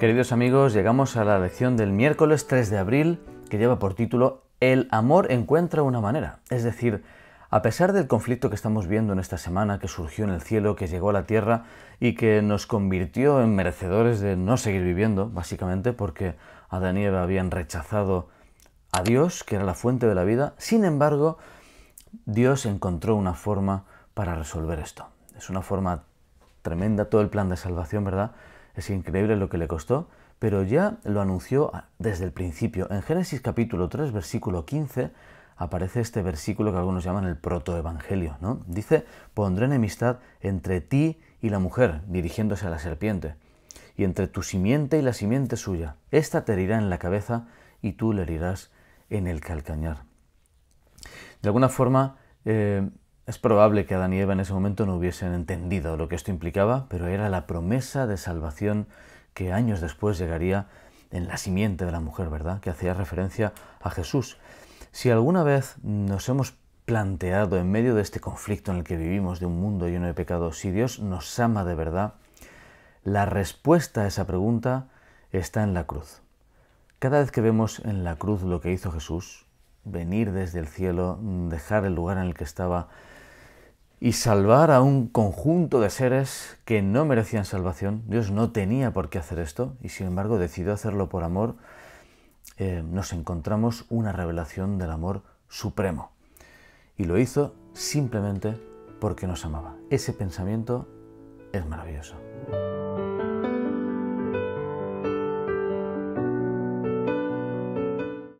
Queridos amigos, llegamos a la lección del miércoles 3 de abril que lleva por título El amor encuentra una manera. Es decir, a pesar del conflicto que estamos viendo en esta semana, que surgió en el cielo, que llegó a la tierra y que nos convirtió en merecedores de no seguir viviendo, básicamente porque Adán y habían rechazado a Dios, que era la fuente de la vida, sin embargo, Dios encontró una forma para resolver esto. Es una forma tremenda todo el plan de salvación, ¿verdad? Es increíble lo que le costó, pero ya lo anunció desde el principio. En Génesis capítulo 3, versículo 15, aparece este versículo que algunos llaman el protoevangelio, ¿no? Dice, pondré enemistad entre ti y la mujer, dirigiéndose a la serpiente, y entre tu simiente y la simiente suya. Esta te herirá en la cabeza y tú le herirás en el calcañar. De alguna forma, eh, es probable que Adán y Eva en ese momento no hubiesen entendido lo que esto implicaba, pero era la promesa de salvación que años después llegaría en la simiente de la mujer, ¿verdad? Que hacía referencia a Jesús. Si alguna vez nos hemos planteado en medio de este conflicto en el que vivimos, de un mundo lleno de pecados, si Dios nos ama de verdad, la respuesta a esa pregunta está en la cruz. Cada vez que vemos en la cruz lo que hizo Jesús, venir desde el cielo, dejar el lugar en el que estaba, y salvar a un conjunto de seres que no merecían salvación. Dios no tenía por qué hacer esto y sin embargo decidió hacerlo por amor. Eh, nos encontramos una revelación del amor supremo. Y lo hizo simplemente porque nos amaba. Ese pensamiento es maravilloso.